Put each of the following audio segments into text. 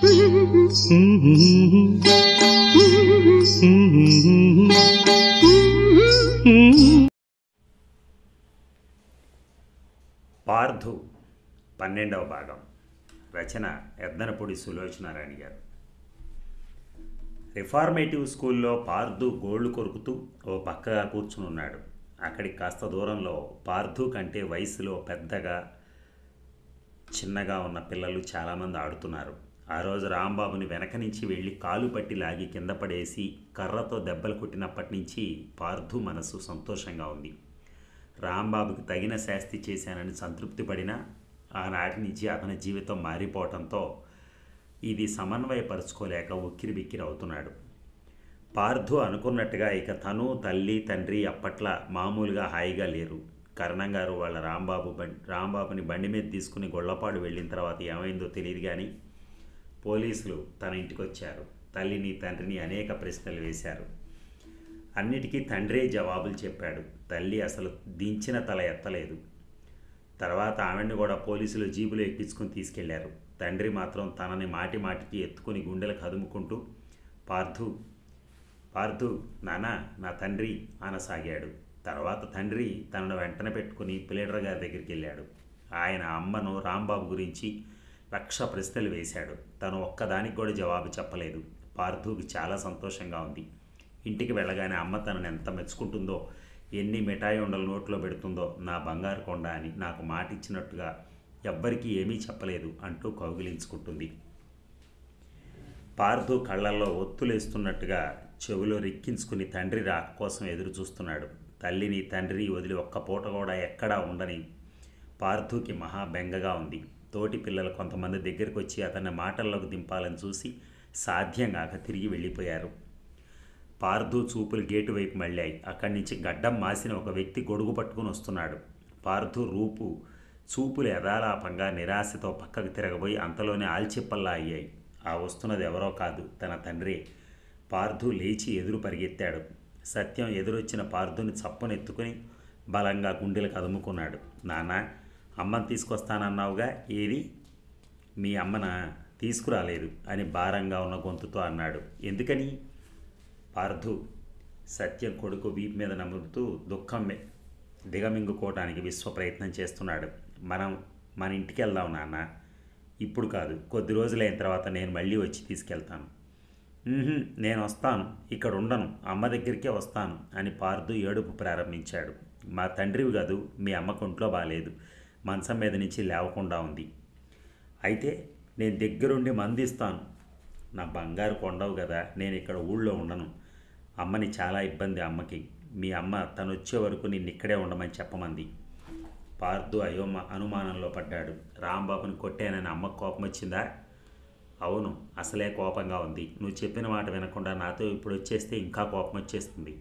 పార్థు పన్నెండవ భాగం రచన ఎద్దనపూడి సులోచనారాయణ గారు రిఫార్మేటివ్ స్కూల్లో పార్థు గోళ్లు కొరుకుతూ ఓ పక్కగా కూర్చుని ఉన్నాడు అక్కడికి కాస్త దూరంలో పార్థు కంటే వయసులో పెద్దగా చిన్నగా ఉన్న పిల్లలు చాలామంది ఆడుతున్నారు ఆ రోజు రాంబాబుని వెనక నుంచి వెళ్ళి కాలు పట్టి లాగి కింద పడేసి కర్రతో దెబ్బలు కొట్టినప్పటి నుంచి పార్థు మనసు సంతోషంగా ఉంది రాంబాబుకి తగిన శాస్తి చేశానని సంతృప్తి పడిన ఆనాటి నుంచి అతని జీవితం మారిపోవటంతో ఇది సమన్వయపరుచుకోలేక ఉక్కిరిబిక్కిరి అవుతున్నాడు పార్థు అనుకున్నట్టుగా ఇక తను తల్లి తండ్రి అప్పట్లో మామూలుగా హాయిగా లేరు కరణం గారు వాళ్ళ రాంబాబు బండి రాంబాబుని బండి మీద తీసుకుని గొళ్ళపాడు వెళ్ళిన తర్వాత ఏమైందో తెలియదు కానీ పోలీసులు తన ఇంటికొచ్చారు తల్లిని తండ్రిని అనేక ప్రశ్నలు వేశారు అన్నిటికీ తండ్రే జవాబులు చెప్పాడు తల్లి అసలు దించిన తల ఎత్తలేదు తర్వాత ఆమెను కూడా పోలీసులు జీబులో ఎక్కించుకుని తీసుకెళ్లారు తండ్రి మాత్రం తనని మాటి మాటికి ఎత్తుకుని గుండెలకు కదుముకుంటూ పార్థు పార్థు నానా నా తండ్రి అనసాగాడు తర్వాత తండ్రి తనను వెంటనే పెట్టుకుని పిలేడర్ గారి దగ్గరికి వెళ్ళాడు ఆయన అమ్మను రాంబాబు గురించి రక్ష ప్రశ్నలు వేశాడు తను ఒక్కదానికి కూడా జవాబు చెప్పలేదు పార్థూకి చాలా సంతోషంగా ఉంది ఇంటికి వెళ్ళగానే అమ్మ తనను ఎంత మెచ్చుకుంటుందో ఎన్ని మిఠాయి ఉండలు నోట్లో పెడుతుందో నా బంగారు కొండ అని నాకు మాట ఇచ్చినట్టుగా ఎవ్వరికీ ఏమీ చెప్పలేదు అంటూ కౌగిలించుకుంటుంది పార్థు కళ్ళల్లో ఒత్తులేస్తున్నట్టుగా చెవిలో రిక్కించుకుని తండ్రి రాక కోసం ఎదురు చూస్తున్నాడు తల్లిని తండ్రి వదిలి ఒక్క పూట కూడా ఎక్కడా ఉండని పార్థుకి మహా బెంగగా ఉంది తోటి పిల్లలు కొంతమంది దగ్గరికి వచ్చి అతన్ని మాటల్లోకి దింపాలని చూసి సాధ్యం కాక తిరిగి వెళ్ళిపోయారు పార్దు చూపులు గేటు వైపు మళ్ళాయి అక్కడి నుంచి గడ్డం మాసిన ఒక వ్యక్తి గొడుగు పట్టుకుని వస్తున్నాడు పార్దు రూపు చూపులు యథాలాపంగా నిరాశతో పక్కకు తిరగబోయి అంతలోనే ఆల్చిప్పల్లా అయ్యాయి ఆ వస్తున్నది ఎవరో కాదు తన తండ్రి పార్థు లేచి ఎదురు పరిగెత్తాడు సత్యం ఎదురొచ్చిన పార్థుని చప్పునెత్తుకుని బలంగా గుండెలకు అదుముకున్నాడు నానా అమ్మని తీసుకొస్తానన్నావుగా ఏది మీ అమ్మన తీసుకురాలేదు అని భారంగా ఉన్న గొంతుతో అన్నాడు ఎందుకని పార్థు సత్యం కొడుకు వీపు మీద నమ్ముతూ దుఃఖం దిగమింగుకోవడానికి విశ్వ ప్రయత్నం చేస్తున్నాడు మనం మన ఇంటికి వెళ్దాం నాన్న ఇప్పుడు కాదు కొద్ది రోజులైన తర్వాత నేను మళ్ళీ వచ్చి తీసుకెళ్తాను నేను వస్తాను ఇక్కడ ఉండను అమ్మ దగ్గరికే వస్తాను అని పార్థు ఏడుపు ప్రారంభించాడు మా తండ్రివి కాదు మీ అమ్మ బాగాలేదు మంచం మీద నుంచి లేవకుండా ఉంది అయితే నేను దగ్గరుండి మందిస్తాను నా బంగారు కొండవు కదా నేను ఇక్కడ ఊళ్ళో ఉండను అమ్మని చాలా ఇబ్బంది అమ్మకి మీ అమ్మ తను వచ్చే వరకు నిన్ను ఇక్కడే ఉండమని చెప్పమంది పార్థు అయోమ అనుమానంలో పడ్డాడు రాంబాబుని కొట్టానని అమ్మకు కోపం వచ్చిందా అవును అసలే కోపంగా ఉంది నువ్వు చెప్పిన మాట వినకుండా నాతో ఇప్పుడు వచ్చేస్తే ఇంకా కోపం వచ్చేస్తుంది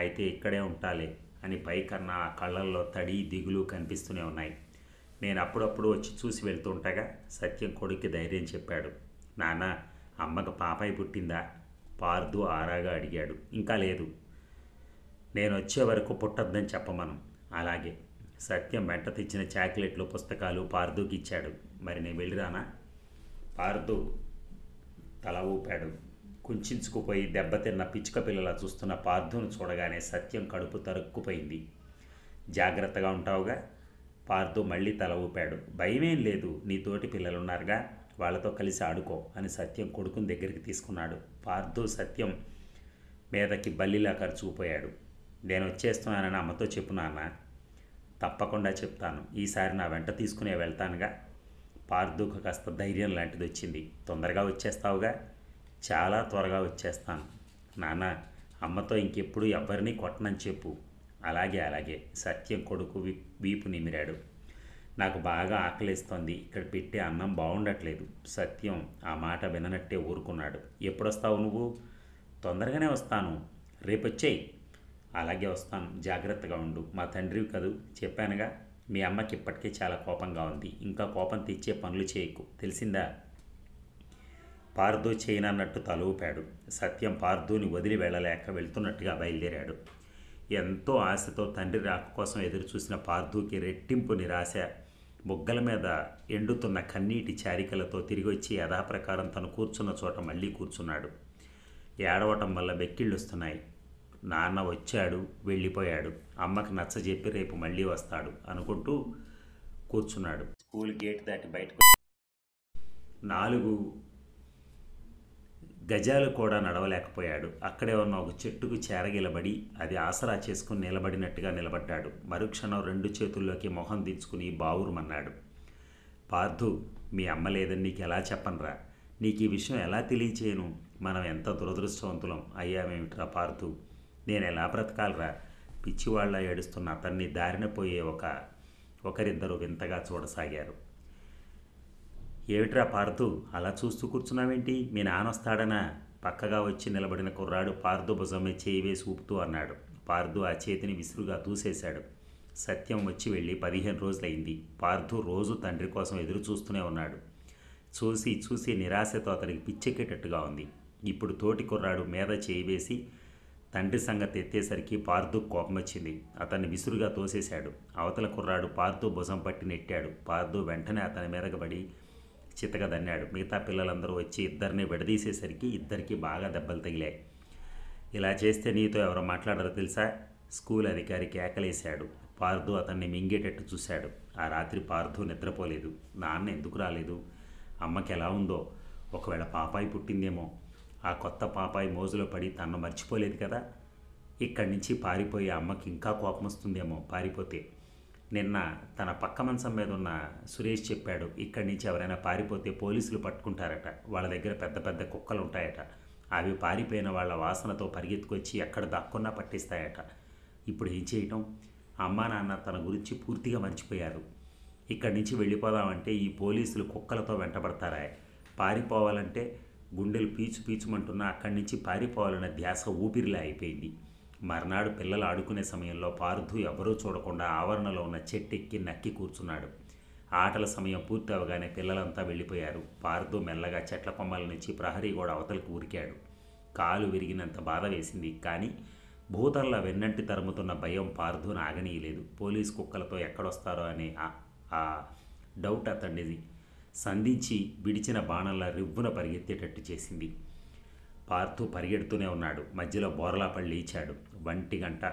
అయితే ఇక్కడే ఉంటాలే అని పైకన్నా ఆ కళ్ళల్లో తడి దిగులు కనిపిస్తూనే ఉన్నాయి నేను అప్పుడప్పుడు వచ్చి చూసి వెళ్తుంటగా సత్యం కొడుక్కి ధైర్యం చెప్పాడు నాన్న అమ్మకు పాపాయి పుట్టిందా పార్దు ఆరాగా అడిగాడు ఇంకా లేదు నేను వచ్చే వరకు పుట్టద్దని చెప్పమను అలాగే సత్యం వెంట తెచ్చిన చాక్లెట్లు పుస్తకాలు పార్దుకి ఇచ్చాడు మరి నేను వెళ్ళిరానా పార్దు తల ఊపాడు కుంచుకుపోయి దెబ్బతిన్న పిచ్చుక పిల్లల చూస్తున్న పార్థును చూడగానే సత్యం కడుపు తరుక్కుపోయింది జాగ్రత్తగా ఉంటావుగా పార్థు మళ్ళీ తల ఊపాడు భయమేం లేదు నీ తోటి పిల్లలున్నారుగా వాళ్ళతో కలిసి ఆడుకో అని సత్యం కొడుకుని దగ్గరికి తీసుకున్నాడు పార్థు సత్యం మీదకి బల్లిలా ఖర్చుకుపోయాడు నేను వచ్చేస్తున్నానని అమ్మతో చెప్పు నాన్న తప్పకుండా చెప్తాను ఈసారి నా వెంట తీసుకునే వెళ్తానుగా పార్థుకు కాస్త ధైర్యం లాంటిది వచ్చింది తొందరగా వచ్చేస్తావుగా చాలా త్వరగా వచ్చేస్తాను నాన్న అమ్మతో ఇంకెప్పుడు ఎవ్వరినీ కొట్టనని చెప్పు అలాగే అలాగే సత్యం కొడుకు వీపు నిమిరాడు నాకు బాగా ఆకలిస్తోంది ఇక్కడ పెట్టే అన్నం బాగుండట్లేదు సత్యం ఆ మాట విననట్టే ఊరుకున్నాడు ఎప్పుడొస్తావు నువ్వు తొందరగానే వస్తాను రేపొచ్చేయి అలాగే వస్తాను జాగ్రత్తగా ఉండు మా తండ్రివి కదూ చెప్పానుగా మీ అమ్మకి ఇప్పటికే చాలా కోపంగా ఉంది ఇంకా కోపం తెచ్చే పనులు చేయకు తెలిసిందా అన్నట్టు తల తలూపాడు సత్యం పార్దోని వదిలి వెళ్ళలేక వెళ్తున్నట్టుగా బయలుదేరాడు ఎంతో ఆశతో తండ్రి రాక కోసం ఎదురు చూసిన పార్దుకి రెట్టింపు నిరాశ బొగ్గల మీద ఎండుతున్న కన్నీటి చారికలతో తిరిగి వచ్చి యథాప్రకారం తను కూర్చున్న చోట మళ్ళీ కూర్చున్నాడు ఏడవటం వల్ల వస్తున్నాయి నాన్న వచ్చాడు వెళ్ళిపోయాడు నచ్చ నచ్చజెప్పి రేపు మళ్ళీ వస్తాడు అనుకుంటూ కూర్చున్నాడు స్కూల్ గేట్ దాటి బయటకు నాలుగు గజాలు కూడా నడవలేకపోయాడు అక్కడే ఉన్న ఒక చెట్టుకు చేరగిలబడి అది ఆసరా చేసుకుని నిలబడినట్టుగా నిలబడ్డాడు మరుక్షణం రెండు చేతుల్లోకి మొహం దించుకుని బావురుమన్నాడు పార్థు మీ అమ్మ లేదని నీకు ఎలా చెప్పనరా నీకు ఈ విషయం ఎలా తెలియచేయను మనం ఎంత దురదృష్టవంతులం అయ్యామేమిట్రా పార్థు నేను ఎలా బ్రతకాలరా పిచ్చివాళ్ళ ఏడుస్తున్న అతన్ని దారిన పోయే ఒక ఒకరిద్దరు వింతగా చూడసాగారు ఏమిట్రా పార్దు అలా చూస్తూ కూర్చున్నావేంటి మీ నానొస్తాడనా పక్కగా వచ్చి నిలబడిన కుర్రాడు పార్దు భుజమే చేయి వేసి ఊపుతూ అన్నాడు పార్దు ఆ చేతిని విసురుగా దూసేశాడు సత్యం వచ్చి వెళ్ళి పదిహేను రోజులైంది పార్దు రోజు తండ్రి కోసం ఎదురు చూస్తూనే ఉన్నాడు చూసి చూసి నిరాశతో అతనికి పిచ్చెక్కేటట్టుగా ఉంది ఇప్పుడు తోటి కుర్రాడు మీద చేయి వేసి తండ్రి సంగతి ఎత్తేసరికి పార్దు కోపం వచ్చింది అతన్ని విసురుగా తోసేశాడు అవతల కుర్రాడు పార్దు భుజం పట్టి నెట్టాడు పార్దు వెంటనే అతని మీదకి పడి చితకదన్నాడు మిగతా పిల్లలందరూ వచ్చి ఇద్దరిని విడదీసేసరికి ఇద్దరికి బాగా దెబ్బలు తగిలాయి ఇలా చేస్తే నీతో ఎవరో మాట్లాడరో తెలుసా స్కూల్ అధికారి కేకలేశాడు పార్థు అతన్ని మింగేటట్టు చూశాడు ఆ రాత్రి పార్థు నిద్రపోలేదు నాన్న ఎందుకు రాలేదు అమ్మకి ఎలా ఉందో ఒకవేళ పాపాయి పుట్టిందేమో ఆ కొత్త పాపాయి మోజులో పడి తన్ను మర్చిపోలేదు కదా ఇక్కడి నుంచి పారిపోయే అమ్మకి ఇంకా కోపం వస్తుందేమో పారిపోతే నిన్న తన పక్క మంచం మీద ఉన్న సురేష్ చెప్పాడు ఇక్కడి నుంచి ఎవరైనా పారిపోతే పోలీసులు పట్టుకుంటారట వాళ్ళ దగ్గర పెద్ద పెద్ద కుక్కలు ఉంటాయట అవి పారిపోయిన వాళ్ళ వాసనతో పరిగెత్తుకొచ్చి ఎక్కడ దాక్కున్నా పట్టిస్తాయట ఇప్పుడు ఏం చేయటం అమ్మా నాన్న తన గురించి పూర్తిగా మర్చిపోయారు ఇక్కడి నుంచి వెళ్ళిపోదామంటే ఈ పోలీసులు కుక్కలతో వెంటబడతారా పారిపోవాలంటే గుండెలు పీచు పీచుమంటున్నా అక్కడి నుంచి పారిపోవాలన్న ధ్యాస ఊపిరిలా అయిపోయింది మర్నాడు పిల్లలు ఆడుకునే సమయంలో పార్థు ఎవరూ చూడకుండా ఆవరణలో ఉన్న చెట్టెక్కి నక్కి కూర్చున్నాడు ఆటల సమయం పూర్తి అవగానే పిల్లలంతా వెళ్ళిపోయారు పార్థు మెల్లగా చెట్ల కొమ్మల నుంచి ప్రహరీ గోడ అవతలకు ఊరికాడు కాలు విరిగినంత బాధ వేసింది కానీ భూతల్ల వెన్నంటి తరుముతున్న భయం పార్థును ఆగనీయలేదు పోలీస్ కుక్కలతో ఎక్కడొస్తారో అనే ఆ డౌట్ అతండిది సంధించి విడిచిన బాణంలా రివ్వున పరిగెత్తేటట్టు చేసింది పార్థు పరిగెడుతూనే ఉన్నాడు మధ్యలో బోర్లాపళ్ళు ఈచాడు వంటి గంట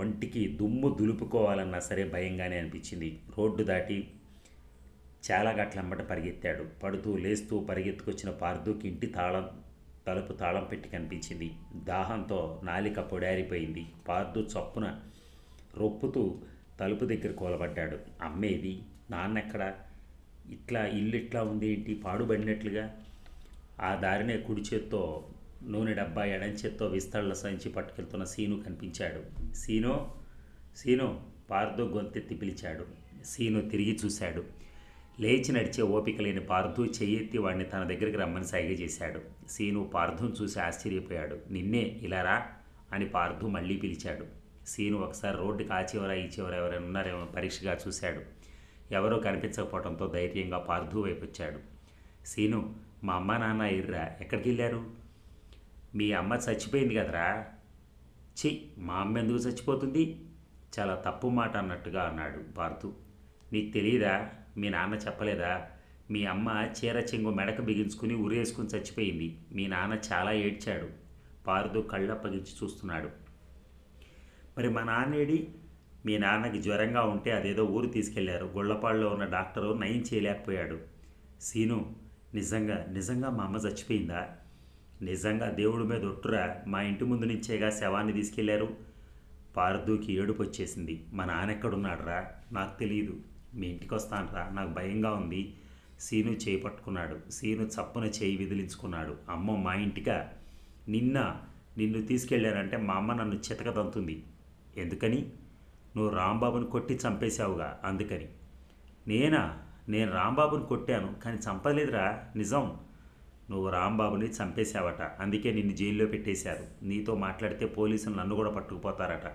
ఒంటికి దుమ్ము దులుపుకోవాలన్నా సరే భయంగానే అనిపించింది రోడ్డు దాటి చాలా గట్లంబట పరిగెత్తాడు పడుతూ లేస్తూ పరిగెత్తుకొచ్చిన పార్థుకి ఇంటి తాళం తలుపు తాళం పెట్టి కనిపించింది దాహంతో నాలిక పొడారిపోయింది పార్థు చప్పున రొప్పుతూ తలుపు దగ్గర కూలబడ్డాడు అమ్మేది నాన్నెక్కడ ఇట్లా ఇల్లు ఇట్లా ఉంది ఏంటి పాడుబడినట్లుగా ఆ దారినే కుడి చేత్తో నూనె డబ్బా ఎడం చేత్తో విస్తళ్ళ సంచి పట్టుకెళ్తున్న సీను కనిపించాడు సీను సీను పార్దు గొంతెత్తి పిలిచాడు సీను తిరిగి చూశాడు లేచి నడిచే ఓపిక లేని పార్థు చెయ్యెత్తి వాడిని తన దగ్గరికి రమ్మని సైగ చేశాడు సీను పార్థును చూసి ఆశ్చర్యపోయాడు నిన్నే ఇలా రా అని పార్థు మళ్ళీ పిలిచాడు సీను ఒకసారి రోడ్డుకి ఆ చివర ఎవరైనా ఉన్నారేమో పరీక్షగా చూశాడు ఎవరో కనిపించకపోవడంతో ధైర్యంగా పార్థు వైపు వచ్చాడు సీను మా అమ్మ నాన్న ఇర్రా ఎక్కడికి వెళ్ళారు మీ అమ్మ చచ్చిపోయింది కదరా చి మా అమ్మ ఎందుకు చచ్చిపోతుంది చాలా తప్పు మాట అన్నట్టుగా అన్నాడు భారతు నీకు తెలియదా మీ నాన్న చెప్పలేదా మీ అమ్మ చీర చెంగు మెడక బిగించుకుని ఉరేసుకుని చచ్చిపోయింది మీ నాన్న చాలా ఏడ్చాడు పారుదు కళ్ళప్పగించి చూస్తున్నాడు మరి మా నాన్నేడి మీ నాన్నకి జ్వరంగా ఉంటే అదేదో ఊరు తీసుకెళ్లారు గుళ్ళపాళ్ళలో ఉన్న డాక్టరు నయం చేయలేకపోయాడు సీను నిజంగా నిజంగా మా అమ్మ చచ్చిపోయిందా నిజంగా దేవుడి మీద ఒట్టురా మా ఇంటి ముందు నుంచేగా శవాన్ని తీసుకెళ్లారు పారదూకి ఏడుపు వచ్చేసింది మా నాన్నెక్కడున్నాడురా నాకు తెలియదు మీ ఇంటికి వస్తానరా నాకు భయంగా ఉంది సీను చేయి పట్టుకున్నాడు సీను చప్పున చేయి విదిలించుకున్నాడు అమ్మ మా ఇంటిగా నిన్న నిన్ను తీసుకెళ్లారంటే మా అమ్మ నన్ను చితకదంతుంది ఎందుకని నువ్వు రాంబాబుని కొట్టి చంపేశావుగా అందుకని నేనా నేను రాంబాబుని కొట్టాను కానీ చంపలేదురా నిజం నువ్వు రాంబాబుని చంపేశావట అందుకే నిన్ను జైల్లో పెట్టేశారు నీతో మాట్లాడితే పోలీసులు నన్ను కూడా పట్టుకుపోతారట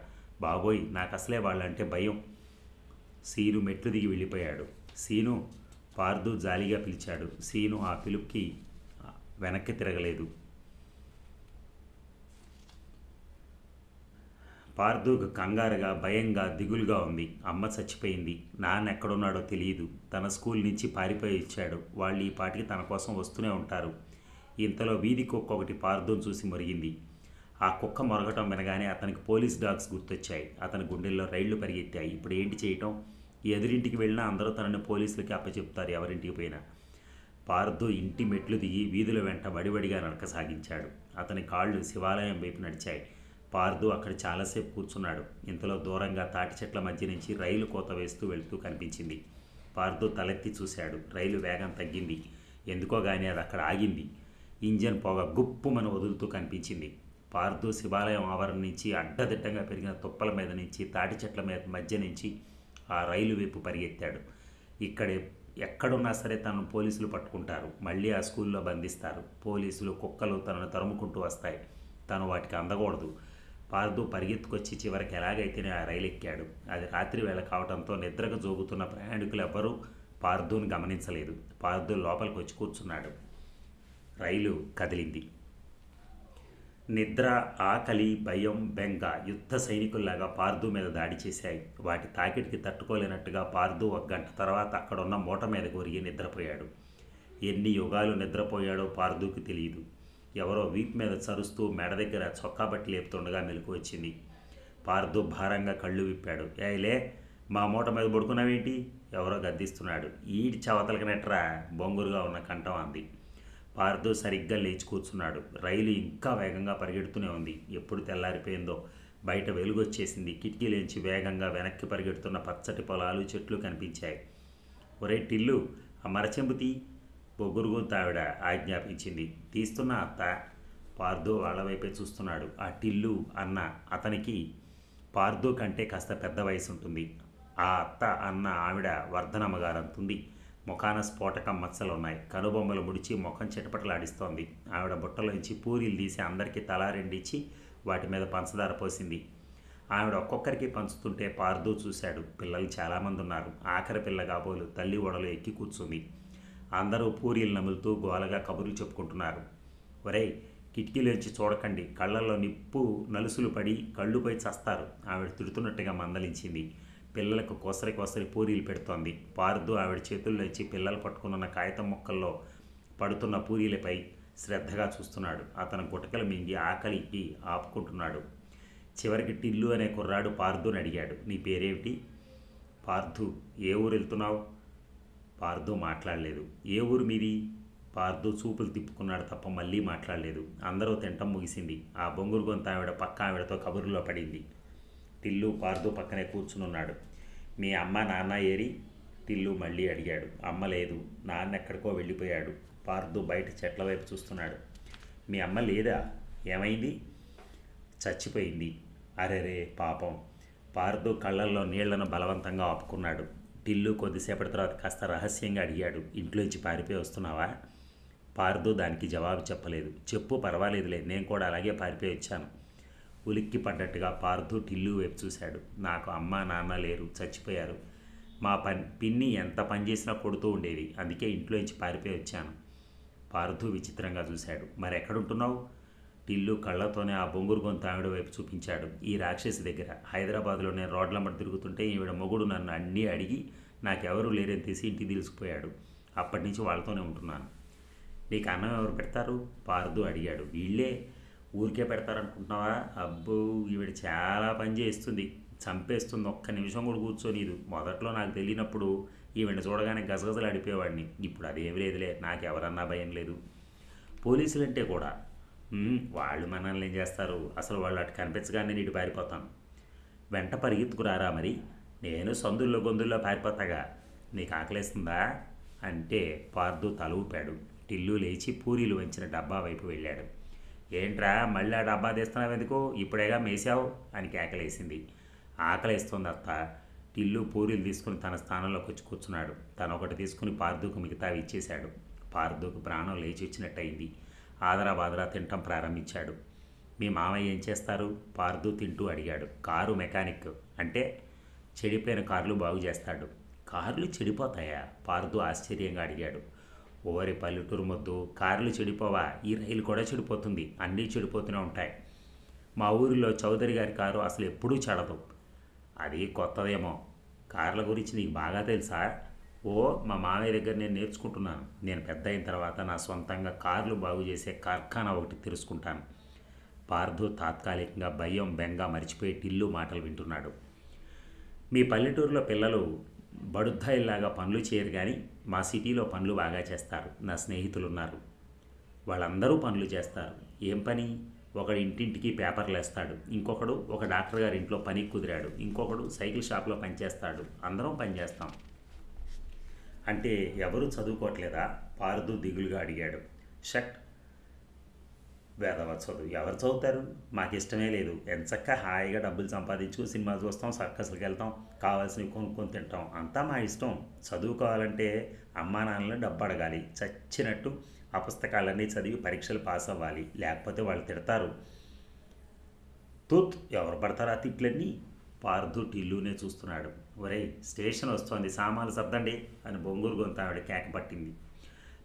బాబోయ్ నాకు అసలే వాళ్ళంటే భయం సీను మెట్లు దిగి వెళ్ళిపోయాడు సీను పార్దు జాలిగా పిలిచాడు సీను ఆ పిలుపుకి వెనక్కి తిరగలేదు పార్థోకు కంగారుగా భయంగా దిగులుగా ఉంది అమ్మ చచ్చిపోయింది నాన్న ఎక్కడున్నాడో తెలియదు తన స్కూల్ నుంచి పారిపోయి ఇచ్చాడు వాళ్ళు ఈ పాటికి తన కోసం వస్తూనే ఉంటారు ఇంతలో వీధి కుక్క ఒకటి పార్థోను చూసి మురిగింది ఆ కుక్క మొరగటం వినగానే అతనికి పోలీస్ డాగ్స్ గుర్తొచ్చాయి అతని గుండెల్లో రైళ్లు పరిగెత్తాయి ఇప్పుడు ఏంటి చేయటం ఎదురింటికి వెళ్ళినా అందరూ తనని పోలీసులకి అప్పచెప్తారు ఎవరింటికి పోయినా పార్దు ఇంటి మెట్లు దిగి వీధుల వెంట వడివడిగా నడకసాగించాడు అతని కాళ్ళు శివాలయం వైపు నడిచాయి పార్దు అక్కడ చాలాసేపు కూర్చున్నాడు ఇంతలో దూరంగా తాటి చెట్ల మధ్య నుంచి రైలు కోత వేస్తూ వెళుతూ కనిపించింది పార్దు తలెత్తి చూశాడు రైలు వేగం తగ్గింది ఎందుకో గానీ అది అక్కడ ఆగింది ఇంజన్ పొగ గుప్పుమని వదులుతూ కనిపించింది పార్దు శివాలయం ఆవరణ నుంచి అడ్డదిడ్డంగా పెరిగిన తుప్పల మీద నుంచి తాటి చెట్ల మీద మధ్య నుంచి ఆ రైలు వైపు పరిగెత్తాడు ఇక్కడ ఎక్కడున్నా సరే తనను పోలీసులు పట్టుకుంటారు మళ్ళీ ఆ స్కూల్లో బంధిస్తారు పోలీసులు కుక్కలు తనను తరుముకుంటూ వస్తాయి తను వాటికి అందకూడదు పార్దు పరిగెత్తుకొచ్చి చివరికి ఎలాగైతే ఆ రైలు ఎక్కాడు అది రాత్రి వేళ కావడంతో నిద్రకు జోగుతున్న ప్రయాణికులు ఎవ్వరూ పార్దుని గమనించలేదు పార్దు లోపలికి వచ్చి కూర్చున్నాడు రైలు కదిలింది నిద్ర ఆకలి భయం బెంగ యుద్ధ సైనికుల్లాగా పార్దు మీద దాడి చేశాయి వాటి తాకిడికి తట్టుకోలేనట్టుగా పార్దు ఒక గంట తర్వాత అక్కడున్న మూట మీద కొరిగి నిద్రపోయాడు ఎన్ని యుగాలు నిద్రపోయాడో పార్దుకి తెలియదు ఎవరో వీప్ మీద చరుస్తూ మెడ దగ్గర చొక్కా బట్టి లేపుతుండగా మెలకు వచ్చింది పార్దు భారంగా కళ్ళు విప్పాడు ఏలే మా మూట మీద పడుకున్నావేంటి ఎవరో గద్దిస్తున్నాడు ఈడి చవతలకనెట్రా బొంగురుగా ఉన్న కంఠం అంది పార్దు సరిగ్గా లేచి కూర్చున్నాడు రైలు ఇంకా వేగంగా పరిగెడుతూనే ఉంది ఎప్పుడు తెల్లారిపోయిందో బయట వెలుగొచ్చేసింది కిటికీలేంచి వేగంగా వెనక్కి పరిగెడుతున్న పచ్చటి పొలాలు చెట్లు కనిపించాయి ఒరే టిల్లు ఆ మరచెంపుతీ ఆవిడ ఆజ్ఞాపించింది తీస్తున్న అత్త పార్దో వాళ్ల వైపే చూస్తున్నాడు ఆ టిల్లు అన్న అతనికి పార్దో కంటే కాస్త పెద్ద వయసు ఉంటుంది ఆ అత్త అన్న ఆవిడ వర్ధనమ్మగారంతుంది ముఖాన స్ఫోటకం మచ్చలున్నాయి కనుబొమ్మలు ముడిచి ముఖం చిటపటలాడిస్తోంది ఆవిడ బుట్టలోంచి పూరీలు తీసి అందరికీ తలా రెండిచ్చి వాటి మీద పంచదార పోసింది ఆవిడ ఒక్కొక్కరికి పంచుతుంటే పార్దో చూశాడు పిల్లలు చాలామంది ఉన్నారు ఆఖరి పిల్ల కాబోలు తల్లి ఓడలు ఎక్కి కూర్చుంది అందరూ పూరీలు నములుతూ గోలగా కబుర్లు చెప్పుకుంటున్నారు ఒరే కిటికీలోంచి చూడకండి కళ్ళల్లో నిప్పు నలుసులు పడి కళ్ళుపై చస్తారు ఆవిడ తిడుతున్నట్టుగా మందలించింది పిల్లలకు కోసరి కోసరి పూరీలు పెడుతోంది పారుద్దు ఆవిడ చేతుల్లోంచి పిల్లలు పట్టుకున్న కాగితం మొక్కల్లో పడుతున్న పూరీలపై శ్రద్ధగా చూస్తున్నాడు అతను గుటకలు మింగి ఆకలికి ఆపుకుంటున్నాడు చివరికి టిల్లు అనే కుర్రాడు అని అడిగాడు నీ పేరేమిటి పార్థు ఏ ఊరు వెళ్తున్నావు పార్దో మాట్లాడలేదు ఏ ఊరు మీది పార్దో చూపులు తిప్పుకున్నాడు తప్ప మళ్ళీ మాట్లాడలేదు అందరూ తింటం ముగిసింది ఆ బొంగురు గొంత ఆవిడ పక్క ఆవిడతో కబుర్లో పడింది తిల్లు పార్దో పక్కనే కూర్చునున్నాడు మీ అమ్మ నాన్న ఏరి తిల్లు మళ్ళీ అడిగాడు అమ్మ లేదు నాన్న ఎక్కడికో వెళ్ళిపోయాడు పార్దో బయట చెట్ల వైపు చూస్తున్నాడు మీ అమ్మ లేదా ఏమైంది చచ్చిపోయింది అరెరే పాపం పార్దో కళ్ళల్లో నీళ్లను బలవంతంగా ఆపుకున్నాడు టిల్లు కొద్దిసేపటి తర్వాత కాస్త రహస్యంగా అడిగాడు ఇంట్లోంచి పారిపోయి వస్తున్నావా పార్దు దానికి జవాబు చెప్పలేదు చెప్పు పర్వాలేదులే నేను కూడా అలాగే పారిపోయి వచ్చాను ఉలిక్కి పడ్డట్టుగా పార్దు టిల్లు వైపు చూశాడు నాకు అమ్మ నాన్న లేరు చచ్చిపోయారు మా పని పిన్ని ఎంత పని చేసినా కొడుతూ ఉండేది అందుకే ఇంట్లోంచి పారిపోయి వచ్చాను పార్దు విచిత్రంగా చూశాడు మరెక్కడుంటున్నావు టిల్లు కళ్ళతోనే ఆ బొంగురు గొంతు ఆవిడ వైపు చూపించాడు ఈ రాక్షసి దగ్గర హైదరాబాద్లో నేను మట్టి తిరుగుతుంటే ఈవిడ మొగుడు నన్ను అన్నీ అడిగి నాకెవరూ లేరని తీసి ఇంటికి తీసుకుపోయాడు అప్పటి నుంచి వాళ్ళతోనే ఉంటున్నాను నీకు అన్నం ఎవరు పెడతారు పార్దు అడిగాడు వీళ్ళే ఊరికే పెడతారనుకుంటున్నావా అబ్బో ఈవిడ చాలా పని చేస్తుంది చంపేస్తుంది ఒక్క నిమిషం కూడా కూర్చోనిదు మొదట్లో నాకు తెలియనప్పుడు ఈవిడ చూడగానే గజగజలు అడిపేవాడిని ఇప్పుడు అదేం లేదులే నాకు ఎవరన్నా భయం లేదు పోలీసులంటే కూడా వాళ్ళు మనల్ని ఏం చేస్తారు అసలు వాళ్ళు అటు కనిపించగానే నీటి పారిపోతాను వెంట పరిగెత్తుకురారా మరి నేను సందుల్లో గొందుల్లో పారిపోతాగా నీకు ఆకలేస్తుందా అంటే పార్దు తల టిల్లు లేచి పూరీలు వంచిన డబ్బా వైపు వెళ్ళాడు ఏంట్రా మళ్ళీ ఆ డబ్బా తీస్తున్నావు ఎందుకు ఇప్పుడేగా మేసావు అని కేకలేసింది ఆకలేస్తుంది అత్త టిల్లు పూరీలు తీసుకుని తన స్థానంలోకి వచ్చి కూర్చున్నాడు తను ఒకటి తీసుకుని పార్దుకు మిగతావి ఇచ్చేశాడు పార్దుకు ప్రాణం లేచి వచ్చినట్టయింది ఆదరా బాదరా తినటం ప్రారంభించాడు మీ మామయ్య ఏం చేస్తారు పార్దు తింటూ అడిగాడు కారు మెకానిక్ అంటే చెడిపోయిన కార్లు బాగు చేస్తాడు కార్లు చెడిపోతాయా పార్దు ఆశ్చర్యంగా అడిగాడు ఓరి పల్లెటూరు మొద్దు కార్లు చెడిపోవా ఈ రైలు కూడా చెడిపోతుంది అన్నీ చెడిపోతూనే ఉంటాయి మా ఊరిలో చౌదరి గారి కారు అసలు ఎప్పుడూ చెడదు అది కొత్తదేమో కార్ల గురించి నీకు బాగా తెలుసా ఓ మా మామయ్య దగ్గర నేను నేర్చుకుంటున్నాను నేను పెద్ద అయిన తర్వాత నా సొంతంగా కార్లు బాగు చేసే కార్ఖానా ఒకటి తెలుసుకుంటాను పార్థు తాత్కాలికంగా భయం బెంగ మరిచిపోయి టిల్లు మాటలు వింటున్నాడు మీ పల్లెటూరులో పిల్లలు బడుద్దాయిల్లాగా పనులు చేయరు కానీ మా సిటీలో పనులు బాగా చేస్తారు నా స్నేహితులు ఉన్నారు వాళ్ళందరూ పనులు చేస్తారు ఏం పని ఒకడు ఇంటింటికి పేపర్లు వేస్తాడు ఇంకొకడు ఒక డాక్టర్ గారి ఇంట్లో పనికి కుదిరాడు ఇంకొకడు సైకిల్ షాప్లో పనిచేస్తాడు అందరం పనిచేస్తాం అంటే ఎవరు చదువుకోవట్లేదా పారుదు దిగులుగా అడిగాడు షట్ చదువు ఎవరు చదువుతారు మాకు ఇష్టమే లేదు ఎంచక్క హాయిగా డబ్బులు సంపాదించు సినిమా చూస్తాం సర్కస్లకు వెళ్తాం కావాల్సినవి కొనుక్కొని తింటాం అంతా మా ఇష్టం చదువుకోవాలంటే అమ్మా నాన్నలు డబ్బు అడగాలి చచ్చినట్టు ఆ పుస్తకాలన్నీ చదివి పరీక్షలు పాస్ అవ్వాలి లేకపోతే వాళ్ళు తిడతారు తూత్ ఎవరు పడతారు ఆ తిట్లన్నీ పార్దు టిల్లునే చూస్తున్నాడు ఒరే స్టేషన్ వస్తోంది సామాను సర్దండి అని బొంగురు గొంత ఆవిడ కేక పట్టింది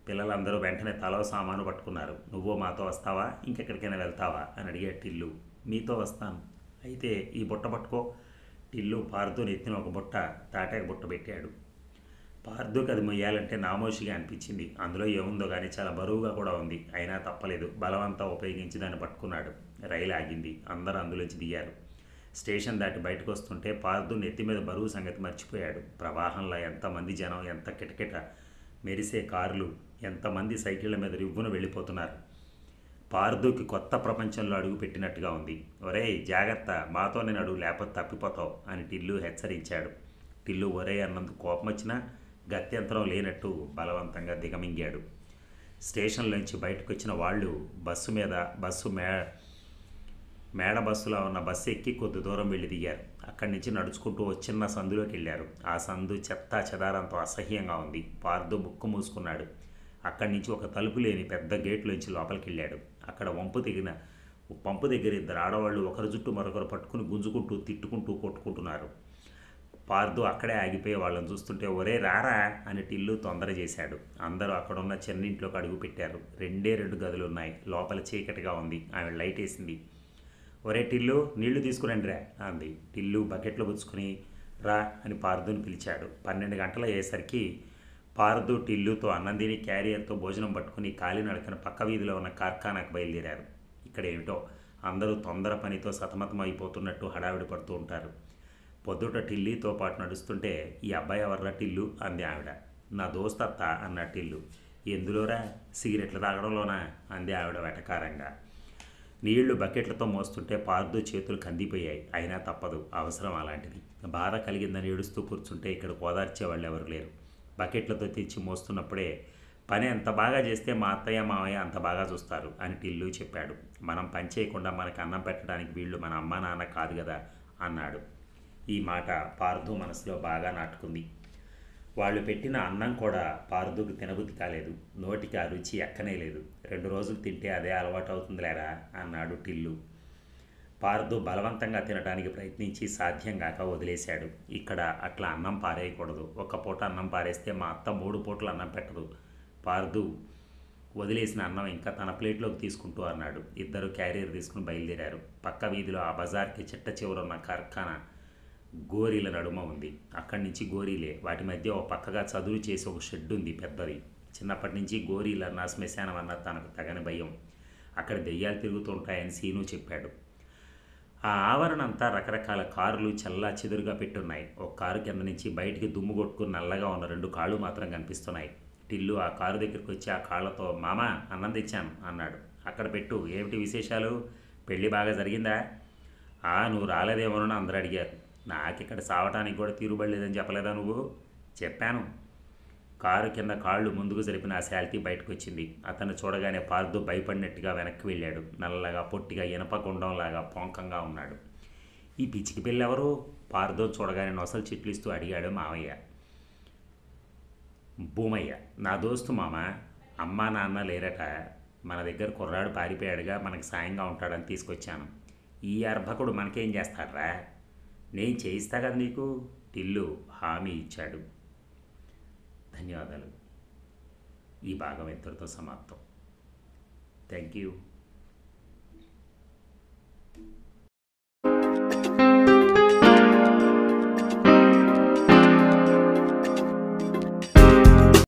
పిల్లలందరూ వెంటనే తలో సామాను పట్టుకున్నారు నువ్వు మాతో వస్తావా ఇంకెక్కడికైనా వెళ్తావా అని అడిగే టిల్లు మీతో వస్తాను అయితే ఈ బుట్ట పట్టుకో టిల్లు పార్దు ఎత్తిన ఒక బుట్ట తాటాక బుట్ట పెట్టాడు పార్దుకి అది మొయ్యాలంటే నామోషిగా అనిపించింది అందులో ఏముందో కానీ చాలా బరువుగా కూడా ఉంది అయినా తప్పలేదు బలవంతా ఉపయోగించి దాన్ని పట్టుకున్నాడు రైలు ఆగింది అందరూ అందులోంచి దిగారు స్టేషన్ దాటి బయటకు వస్తుంటే పార్దు నెత్తి మీద బరువు సంగతి మర్చిపోయాడు ప్రవాహంలో ఎంతమంది జనం ఎంత కిటకిట మెరిసే కార్లు ఎంతమంది సైకిళ్ల మీద రివ్వున వెళ్ళిపోతున్నారు పార్దుకి కొత్త ప్రపంచంలో అడుగు పెట్టినట్టుగా ఉంది ఒరే జాగ్రత్త మాతో నేను అడుగు లేకపోతే తప్పిపోతావు అని టిల్లు హెచ్చరించాడు టిల్లు ఒరే అన్నందుకు కోపం వచ్చినా గత్యంతరం లేనట్టు బలవంతంగా దిగమింగాడు స్టేషన్లోంచి బయటకు వచ్చిన వాళ్ళు బస్సు మీద బస్సు మే మేడ బస్సులో ఉన్న బస్సు ఎక్కి కొద్ది దూరం వెళ్ళి దిగారు అక్కడి నుంచి నడుచుకుంటూ చిన్న సందులోకి వెళ్ళారు ఆ సందు చెత్త చెదారంతో అసహ్యంగా ఉంది పార్దు ముక్కు మూసుకున్నాడు అక్కడి నుంచి ఒక తలుపు లేని పెద్ద గేట్లోంచి లోపలికి వెళ్ళాడు అక్కడ వంపు దిగిన పంపు దగ్గర ఇద్దరు ఆడవాళ్ళు ఒకరి జుట్టు మరొకరు పట్టుకుని గుంజుకుంటూ తిట్టుకుంటూ కొట్టుకుంటున్నారు పార్దు అక్కడే ఆగిపోయి వాళ్ళని చూస్తుంటే ఒరే రారా అని టిల్లు తొందర చేశాడు అందరూ అక్కడున్న చిన్నింట్లోకి అడుగు పెట్టారు రెండే రెండు గదులు ఉన్నాయి లోపల చీకటిగా ఉంది ఆమె లైట్ వేసింది ఒరే టిల్లు నీళ్లు తీసుకురండి రా అంది టిల్లు బకెట్లు పుచ్చుకుని రా అని పార్దుని పిలిచాడు పన్నెండు గంటలు అయ్యేసరికి పార్దు టిల్లుతో అన్నం తిని క్యారియర్తో భోజనం పట్టుకుని కాలి నడకన పక్క వీధిలో ఉన్న కార్ఖానాకు బయలుదేరారు ఇక్కడ ఏమిటో అందరూ తొందర పనితో సతమతం అయిపోతున్నట్టు హడావిడి పడుతూ ఉంటారు పొద్దుట టిల్లీతో పాటు నడుస్తుంటే ఈ అబ్బాయి ఎవర్రా టిల్లు అంది ఆవిడ నా దోస్త్ అత్త అన్న టిల్లు ఎందులోరా సిగరెట్లు తాగడంలోనా అంది ఆవిడ వెటకారంగా నీళ్లు బకెట్లతో మోస్తుంటే పార్దు చేతులు కందిపోయాయి అయినా తప్పదు అవసరం అలాంటిది బాధ కలిగిందని ఏడుస్తూ కూర్చుంటే ఇక్కడ ఓదార్చే వాళ్ళు ఎవరు లేరు బకెట్లతో తెచ్చి మోస్తున్నప్పుడే పని ఎంత బాగా చేస్తే మా అత్తయ్య మామయ్య అంత బాగా చూస్తారు అని టిల్లు చెప్పాడు మనం పని చేయకుండా మనకు అన్నం పెట్టడానికి వీళ్ళు మన అమ్మ నాన్న కాదు కదా అన్నాడు ఈ మాట పార్థు మనసులో బాగా నాటుకుంది వాళ్ళు పెట్టిన అన్నం కూడా పారుదూకు తినబుద్ధి కాలేదు నోటికి ఆ రుచి ఎక్కనే లేదు రెండు రోజులు తింటే అదే అలవాటు అవుతుంది లేరా అన్నాడు టిల్లు పారుదు బలవంతంగా తినడానికి ప్రయత్నించి సాధ్యం కాక వదిలేశాడు ఇక్కడ అట్లా అన్నం పారేయకూడదు ఒక్క పూట అన్నం పారేస్తే మా అత్త మూడు పూటలు అన్నం పెట్టదు పారుదు వదిలేసిన అన్నం ఇంకా తన ప్లేట్లోకి తీసుకుంటూ అన్నాడు ఇద్దరు క్యారియర్ తీసుకుని బయలుదేరారు పక్క వీధిలో ఆ బజార్కి చిట్ట చివరున్న కార్ఖానా గోరీల నడుమ ఉంది అక్కడి నుంచి గోరీలే వాటి మధ్య ఒక పక్కగా చదువు చేసి ఒక షెడ్ ఉంది పెద్దది చిన్నప్పటి నుంచి గోరీల అన్న శ్మశానం అన్న తనకు తగని భయం అక్కడ దెయ్యాలు తిరుగుతుంటాయని సీను చెప్పాడు ఆ ఆవరణ అంతా రకరకాల కార్లు చల్లా చెదురుగా పెట్టున్నాయి ఒక కారు కింద నుంచి బయటికి దుమ్ము కొట్టుకుని నల్లగా ఉన్న రెండు కాళ్ళు మాత్రం కనిపిస్తున్నాయి టిల్లు ఆ కారు దగ్గరికి వచ్చి ఆ కాళ్ళతో మామా అన్నం తెచ్చాను అన్నాడు అక్కడ పెట్టు ఏమిటి విశేషాలు పెళ్ళి బాగా జరిగిందా ఆ నువ్వు రాలేదేమోనని అందరూ అడిగారు నాకు ఇక్కడ సావటానికి కూడా తీరుబడలేదని చెప్పలేదా నువ్వు చెప్పాను కారు కింద కాళ్ళు ముందుకు జరిపిన ఆ శాల్తీ బయటకు వచ్చింది అతను చూడగానే పార్దు భయపడినట్టుగా వెనక్కి వెళ్ళాడు నల్లగా పొట్టిగా ఇనప పొంకంగా ఉన్నాడు ఈ పిచ్చికి పిల్లెవరు పార్దో చూడగానే నొసలు చిట్లిస్తూ అడిగాడు మామయ్య భూమయ్య నా దోస్తు మామ అమ్మా నాన్న లేరట మన దగ్గర కుర్రాడు పారిపోయాడుగా మనకు సాయంగా ఉంటాడని తీసుకొచ్చాను ఈ అర్భకుడు మనకేం చేస్తాడ్రా నేను చేయిస్తా కదా నీకు టిల్లు హామీ ఇచ్చాడు ధన్యవాదాలు ఈ భాగం ఇద్దరితో సమాప్తం థ్యాంక్ యూ